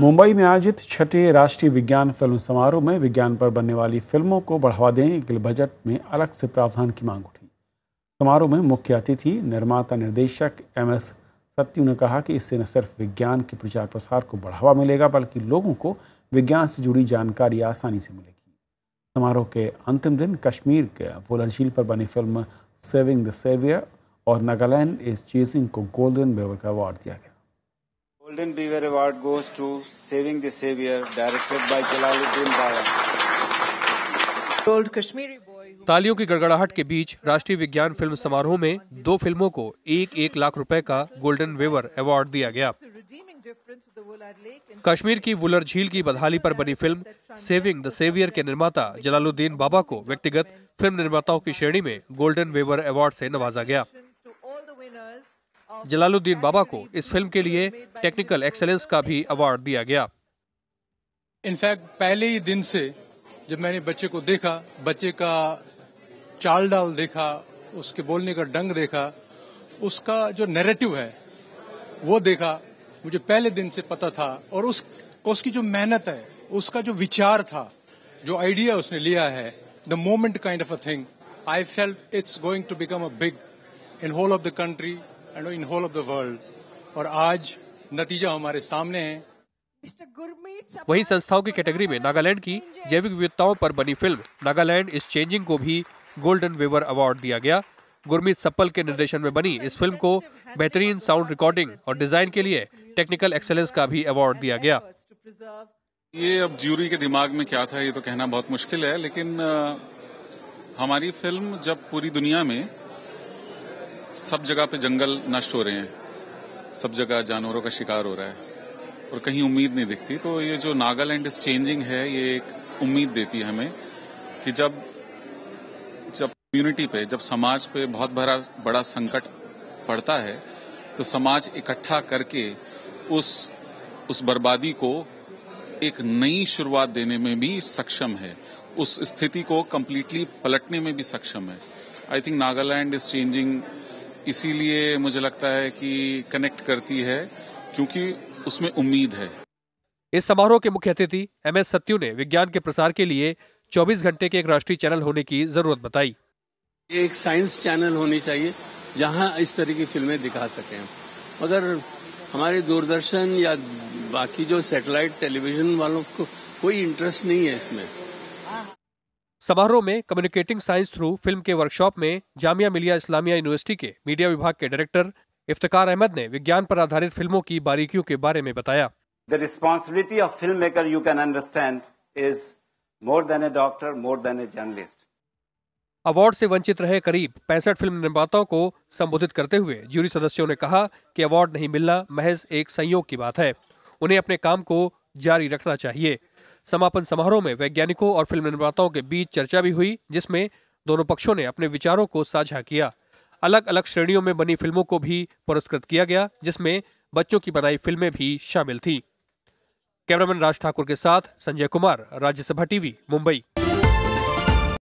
मुंबई में आयोजित छठे राष्ट्रीय विज्ञान फिल्म समारोह में विज्ञान पर बनने वाली फिल्मों को बढ़ावा देने के लिए बजट में अलग से प्रावधान की मांग उठी समारोह में मुख्य अतिथि निर्माता निर्देशक एम एस सत्यू ने कहा कि इससे न सिर्फ विज्ञान के प्रचार प्रसार को बढ़ावा मिलेगा बल्कि लोगों को विज्ञान से जुड़ी जानकारी आसानी से मिलेगी समारोह के अंतिम दिन कश्मीर के वोलन झील पर बनी फिल्म सेविंग द सेवियर और नागालैंड इज चेजिंग को गोल्डन बेवर का अवार्ड दिया गया Golden Beaver Award goes to Saving the Savior, directed by Jalaluddin तालियों की गड़गड़ाहट के बीच राष्ट्रीय विज्ञान फिल्म समारोह में दो फिल्मों को एक एक लाख रुपए का गोल्डन वेवर अवार्ड दिया गया कश्मीर की वुलर झील की बदहाली पर बनी फिल्म सेविंग द सेवियर के निर्माता जलालुद्दीन बाबा को व्यक्तिगत फिल्म निर्माताओं की श्रेणी में गोल्डन वेवर अवार्ड से नवाजा गया जलालुद्दीन बाबा को इस फिल्म के लिए टेक्निकल एक्सेलेंस का भी अवार्ड दिया गया इनफैक्ट पहले ही दिन से जब मैंने बच्चे को देखा बच्चे का चाल डाल देखा उसके बोलने का डंग देखा उसका जो नैरेटिव है वो देखा मुझे पहले दिन से पता था और उस उसकी जो मेहनत है उसका जो विचार था जो आइडिया उसने लिया है the moment kind of a thing I felt it's going to become a big in whole of the country and in whole of the world और आज नतीजा हमारे सामने है वही संस्थाओं की कैटेगरी में नागालैंड की जैविक विविधताओं पर बनी फिल्म नागालैंड इस चेंजिंग को भी गोल्डन वेवर अवार्ड दिया गया गुरमीत सप्पल के निर्देशन में बनी इस फिल्म को बेहतरीन साउंड रिकॉर्डिंग और डिजाइन के लिए टेक्निकल एक्सेलेंस का भी अवार्ड दिया गया ये अब ज्यूरी के दिमाग में क्या था ये तो कहना बहुत मुश्किल है लेकिन हमारी फिल्म जब पूरी दुनिया में सब जगह पे जंगल नष्ट हो रहे हैं सब जगह जानवरों का शिकार हो रहा है और कहीं उम्मीद नहीं दिखती तो ये जो नागालैंड इज चेंजिंग है ये एक उम्मीद देती है हमें कि जब जब कम्युनिटी पे जब समाज पे बहुत बड़ा बड़ा संकट पड़ता है तो समाज इकट्ठा करके उस उस बर्बादी को एक नई शुरुआत देने में भी सक्षम है उस स्थिति को कम्प्लीटली पलटने में भी सक्षम है I think Nagaland is changing इसीलिए मुझे लगता है कि कनेक्ट करती है क्योंकि उसमें उम्मीद है इस समारोह के मुख्य अतिथि एम एस सत्यू ने विज्ञान के प्रसार के लिए 24 घंटे के एक राष्ट्रीय चैनल होने की जरूरत बताई एक साइंस चैनल होनी चाहिए जहां इस तरह की फिल्में दिखा सकें मगर हमारे दूरदर्शन या बाकी जो सैटेलाइट टेलीविजन वालों को कोई इंटरेस्ट नहीं है इसमें समारोह में कम्युनिकेटिंग साइंस थ्रू फिल्म के वर्कशॉप में जामिया मिलिया इस्लामिया यूनिवर्सिटी के मीडिया विभाग के डायरेक्टर इफ्तार अहमद ने विज्ञान पर आधारित फिल्मों की बारीकियों के बारे में बताया the responsibility of film maker you can understand is more than a doctor more than a journalist award से वंचित रहे करीब पैंसठ फिल्म निर्माताओं को संबोधित करते हुए ज्यूरी सदस्यों ने कहा कि अवार्ड नहीं मिलना महज एक संयोग की बात है उन्हें अपने काम को जारी रखना चाहिए समापन समारोह में वैज्ञानिकों और फिल्म निर्माताओं के बीच चर्चा भी हुई जिसमें दोनों पक्षों ने अपने विचारों को साझा किया अलग अलग श्रेणियों में बनी फिल्मों को भी पुरस्कृत किया गया जिसमें बच्चों की बनाई फिल्में भी शामिल थी कैमरामैन राज ठाकुर के साथ संजय कुमार राज्यसभा टीवी मुंबई